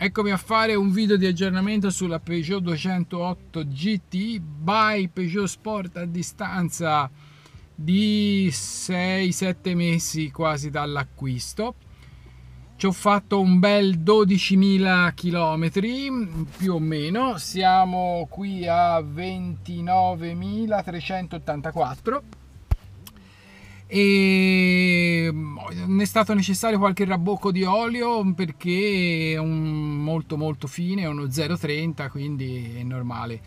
Eccomi a fare un video di aggiornamento sulla Peugeot 208 GT by Peugeot Sport a distanza di 6-7 mesi quasi dall'acquisto. Ci ho fatto un bel 12.000 km più o meno, siamo qui a 29.384 e ne mm, è stato necessario qualche rabocco di olio perché è un molto molto fine, è uno 0,30 quindi è normale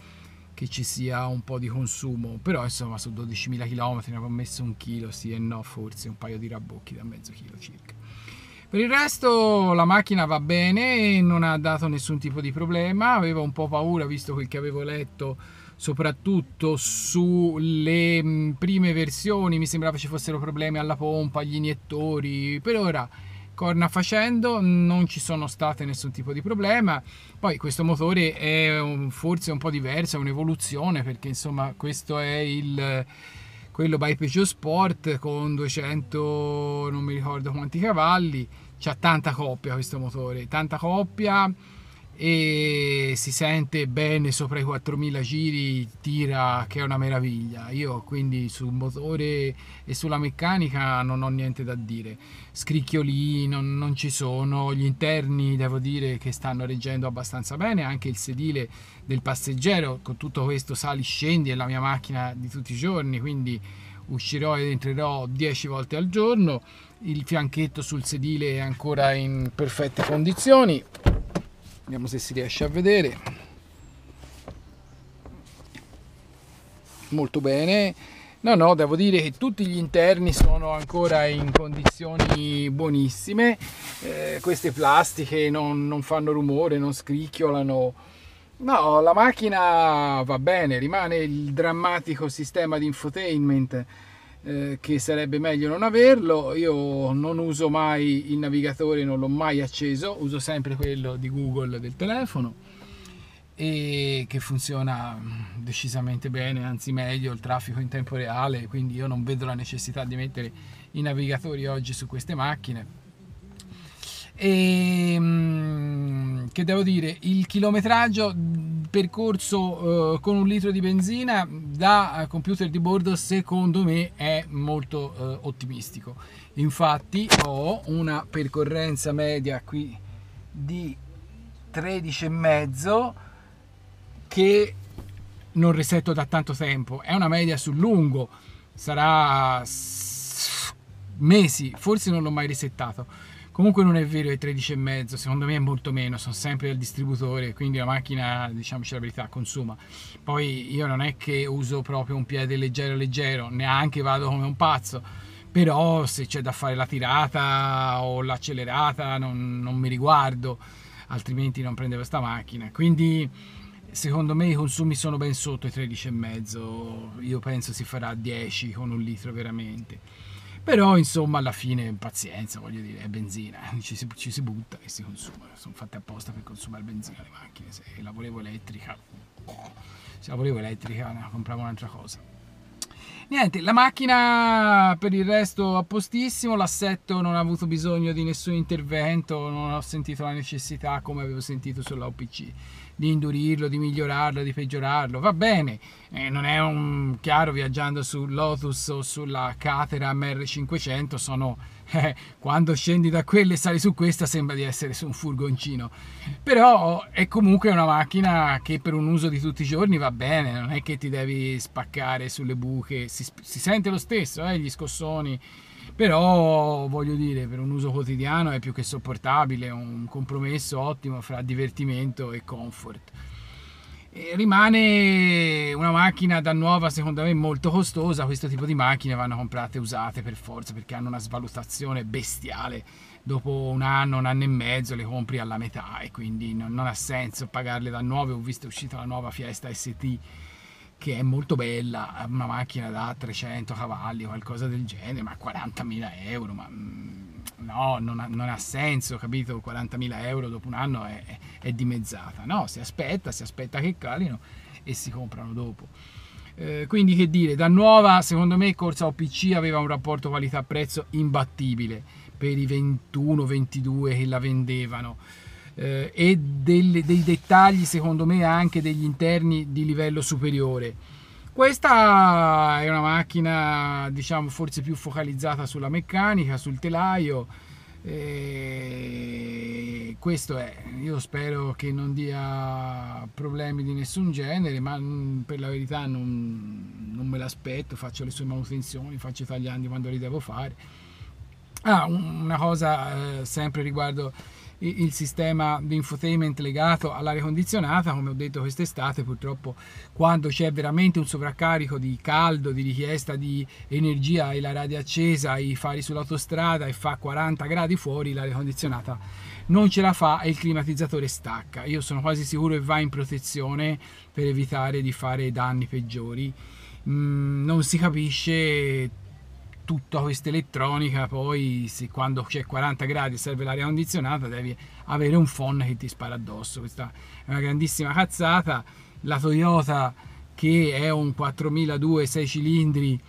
che ci sia un po' di consumo però insomma su 12.000 km ne avevo messo un chilo sì e no forse un paio di rabocchi da mezzo chilo circa per il resto la macchina va bene non ha dato nessun tipo di problema avevo un po' paura visto quel che avevo letto soprattutto sulle mm, prime versioni mi sembrava ci fossero problemi alla pompa, agli iniettori, per ora corna facendo non ci sono state nessun tipo di problema poi questo motore è un, forse un po' diverso è un'evoluzione perché insomma questo è il quello by Peugeot Sport con 200 non mi ricordo quanti cavalli c'ha tanta coppia questo motore tanta coppia e si sente bene sopra i 4000 giri, tira che è una meraviglia. Io quindi sul motore e sulla meccanica non ho niente da dire. scricchiolini non, non ci sono, gli interni devo dire che stanno reggendo abbastanza bene, anche il sedile del passeggero, con tutto questo sali scendi è la mia macchina di tutti i giorni, quindi uscirò ed entrerò 10 volte al giorno. Il fianchetto sul sedile è ancora in perfette condizioni vediamo se si riesce a vedere molto bene no no devo dire che tutti gli interni sono ancora in condizioni buonissime eh, queste plastiche non, non, fanno rumore non scricchiolano no la macchina va bene rimane il drammatico sistema di infotainment eh, che sarebbe meglio non averlo. Io non uso mai il navigatore, non l'ho mai acceso, uso sempre quello di Google del telefono e che funziona mm, decisamente bene, anzi meglio, il traffico in tempo reale, quindi io non vedo la necessità di mettere i navigatori oggi su queste macchine. E ehm, che devo dire, il chilometraggio percorso eh, con un litro di benzina da eh, computer di bordo secondo me è molto eh, ottimistico infatti ho una percorrenza media qui di 13 e mezzo che non resetto da tanto tempo è una media sul lungo sarà mesi forse non l'ho mai resettato comunque non è vero ai 13,5 secondo me è molto meno sono sempre del distributore quindi la macchina diciamoci la verità consuma poi io non è che uso proprio un piede leggero leggero neanche vado come un pazzo però se c'è da fare la tirata o l'accelerata non, non mi riguardo altrimenti non prende questa macchina quindi secondo me i consumi sono ben sotto i 13,5 io penso si farà 10 con un litro veramente però, insomma, alla fine pazienza, voglio dire, è benzina, ci si, ci si butta e si consuma. Sono fatte apposta per consumare benzina le macchine. Se la volevo elettrica, se la volevo elettrica, ne compravo un'altra cosa. Niente, la macchina per il resto a postissimo, l'assetto non ha avuto bisogno di nessun intervento, non ho sentito la necessità come avevo sentito sulla OPC di indurirlo, di migliorarlo, di peggiorarlo, va bene, eh, non è un chiaro viaggiando su Lotus o sulla Catera MR500, sono eh, quando scendi da quella e sali su questa sembra di essere su un furgoncino, però è comunque una macchina che per un uso di tutti i giorni va bene, non è che ti devi spaccare sulle buche, si, si sente lo stesso, eh, gli scossoni però voglio dire per un uso quotidiano è più che sopportabile, un compromesso ottimo fra divertimento e comfort. E rimane una macchina da nuova secondo me molto costosa, questo tipo di macchine vanno comprate usate per forza perché hanno una svalutazione bestiale, dopo un anno, un anno e mezzo le compri alla metà e quindi non, non ha senso pagarle da nuove, ho visto è uscita la nuova Fiesta ST che è molto bella, una macchina da 300 cavalli o qualcosa del genere, ma 40.000 euro, ma mm, no, non ha, non ha senso, capito? 40.000 euro dopo un anno è, è, dimezzata, no, si aspetta, si aspetta che calino e si comprano dopo. Eh, quindi che dire, da nuova secondo me Corsa OPC aveva un rapporto qualità-prezzo imbattibile per i 21-22 che la vendevano eh, e delle, dei dettagli secondo me anche degli interni di livello superiore. Questa è una macchina diciamo forse più focalizzata sulla meccanica, sul telaio. E questo è, io spero che non dia problemi di nessun genere, ma mm, per la verità non, non me l'aspetto, faccio le sue manutenzioni, faccio i tagliandi quando li devo fare. Ah, una cosa eh, sempre riguardo il sistema di infotainment legato all'aria condizionata, come ho detto quest'estate purtroppo quando c'è veramente un sovraccarico di caldo, di richiesta di energia e la radio accesa, i fari sull'autostrada e fa 40 gradi fuori l'aria condizionata non ce la fa e il climatizzatore stacca. Io sono quasi sicuro che va in protezione per evitare di fare danni peggiori. Mm, non si capisce tutta questa elettronica, poi se quando c'è 40 gradi e serve l'aria condizionata devi avere un phon che ti spara addosso. Questa è una grandissima cazzata. La Toyota che è un 4002 6 cilindri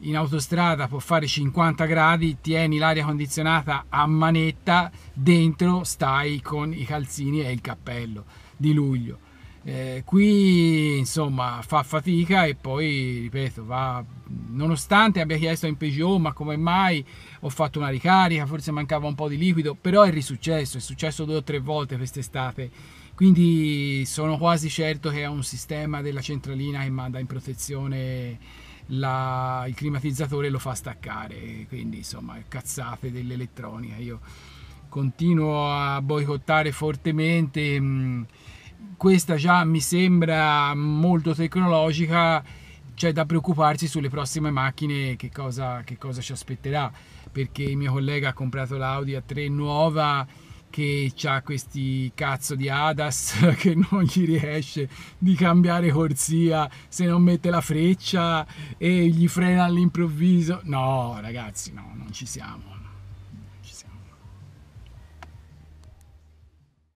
in autostrada può fare 50 gradi, tieni l'aria condizionata a manetta, dentro stai con i calzini e il cappello di luglio. Eh, qui insomma fa fatica e poi ripeto va nonostante abbia chiesto in Peugeot ma come mai ho fatto una ricarica forse mancava un po' di liquido però è risuccesso è successo due o tre volte quest'estate quindi sono quasi certo che è un sistema della centralina che manda in protezione la, il climatizzatore e lo fa staccare quindi insomma cazzate dell'elettronica io continuo a boicottare fortemente mh, questa già mi sembra molto tecnologica, c'è da preoccuparsi sulle prossime macchine che cosa, che cosa ci aspetterà, perché il mio collega ha comprato l'Audi A3 nuova che ha questi cazzo di ADAS che non gli riesce di cambiare corsia se non mette la freccia e gli frena all'improvviso. No, ragazzi, no, non ci siamo.